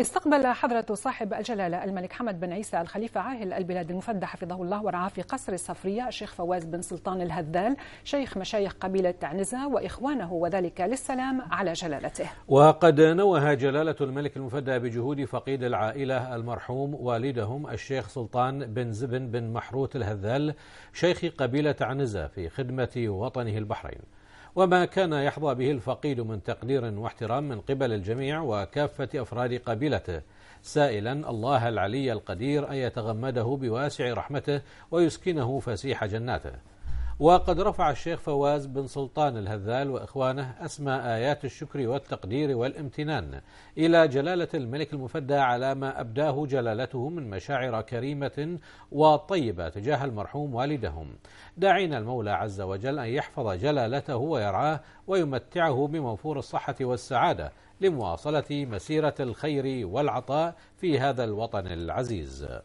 استقبل حضرة صاحب الجلالة الملك حمد بن عيسى الخليفة عاهل البلاد المفدى حفظه الله ورعاه في قصر الصفرية الشيخ فواز بن سلطان الهذال شيخ مشايخ قبيلة عنزة وإخوانه وذلك للسلام على جلالته وقد نوه جلالة الملك المفدى بجهود فقيد العائلة المرحوم والدهم الشيخ سلطان بن زبن بن محروت الهذال شيخ قبيلة عنزة في خدمة وطنه البحرين وما كان يحظى به الفقيد من تقدير واحترام من قبل الجميع وكافة أفراد قبيلته سائلا الله العلي القدير أن يتغمده بواسع رحمته ويسكنه فسيح جناته وقد رفع الشيخ فواز بن سلطان الهذال وإخوانه أسمى آيات الشكر والتقدير والامتنان إلى جلالة الملك المفدى على ما أبداه جلالته من مشاعر كريمة وطيبة تجاه المرحوم والدهم داعين المولى عز وجل أن يحفظ جلالته ويرعاه ويمتعه بموفور الصحة والسعادة لمواصلة مسيرة الخير والعطاء في هذا الوطن العزيز